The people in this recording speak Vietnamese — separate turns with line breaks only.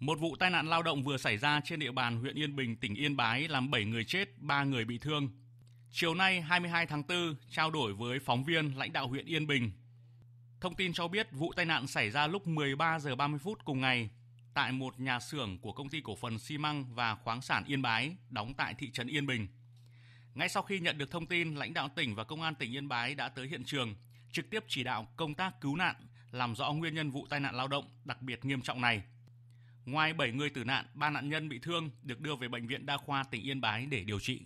Một vụ tai nạn lao động vừa xảy ra trên địa bàn huyện Yên Bình, tỉnh Yên Bái làm 7 người chết, 3 người bị thương. Chiều nay 22 tháng 4, trao đổi với phóng viên lãnh đạo huyện Yên Bình. Thông tin cho biết vụ tai nạn xảy ra lúc 13 giờ 30 phút cùng ngày tại một nhà xưởng của công ty cổ phần xi măng và khoáng sản Yên Bái đóng tại thị trấn Yên Bình. Ngay sau khi nhận được thông tin, lãnh đạo tỉnh và công an tỉnh Yên Bái đã tới hiện trường, trực tiếp chỉ đạo công tác cứu nạn, làm rõ nguyên nhân vụ tai nạn lao động đặc biệt nghiêm trọng này – Ngoài 7 người tử nạn, 3 nạn nhân bị thương được đưa về bệnh viện đa khoa tỉnh Yên Bái để điều trị.